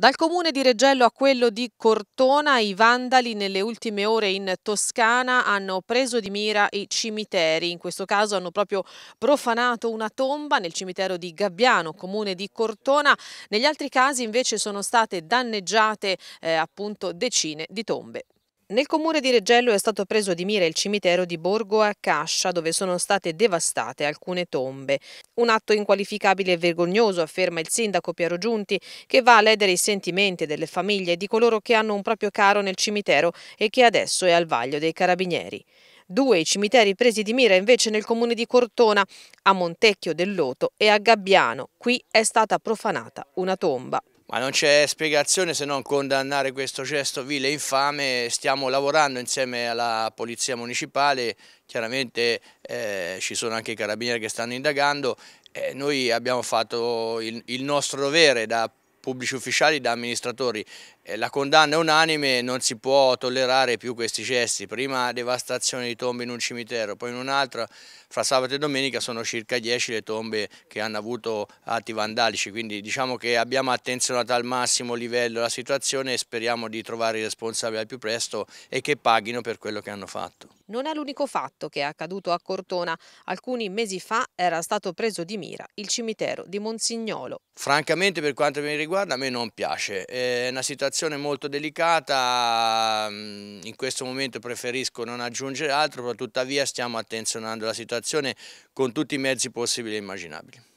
Dal comune di Reggello a quello di Cortona, i vandali nelle ultime ore in Toscana hanno preso di mira i cimiteri. In questo caso hanno proprio profanato una tomba nel cimitero di Gabbiano, comune di Cortona. Negli altri casi invece sono state danneggiate eh, appunto decine di tombe. Nel comune di Reggello è stato preso di mira il cimitero di Borgo a Cascia dove sono state devastate alcune tombe. Un atto inqualificabile e vergognoso, afferma il sindaco Piero Giunti, che va a ledere i sentimenti delle famiglie e di coloro che hanno un proprio caro nel cimitero e che adesso è al vaglio dei carabinieri. Due i cimiteri presi di mira invece nel comune di Cortona, a Montecchio del Loto e a Gabbiano. Qui è stata profanata una tomba. Ma non c'è spiegazione se non condannare questo gesto vile e infame, stiamo lavorando insieme alla Polizia Municipale, chiaramente eh, ci sono anche i carabinieri che stanno indagando, eh, noi abbiamo fatto il, il nostro dovere da pubblici ufficiali, da amministratori. Eh, la condanna è unanime, non si può tollerare più questi gesti. Prima devastazione di tombe in un cimitero, poi in un'altra, fra sabato e domenica sono circa 10 le tombe che hanno avuto atti vandalici, quindi diciamo che abbiamo attenzionato al massimo livello la situazione e speriamo di trovare i responsabili al più presto e che paghino per quello che hanno fatto. Non è l'unico fatto che è accaduto a Cortona. Alcuni mesi fa era stato preso di mira il cimitero di Monsignolo. Francamente per quanto mi riguarda riguarda a me non piace, è una situazione molto delicata, mm, in questo momento preferisco non aggiungere altro, tuttavia stiamo attenzionando la situazione con tutti i mezzi possibili e immaginabili.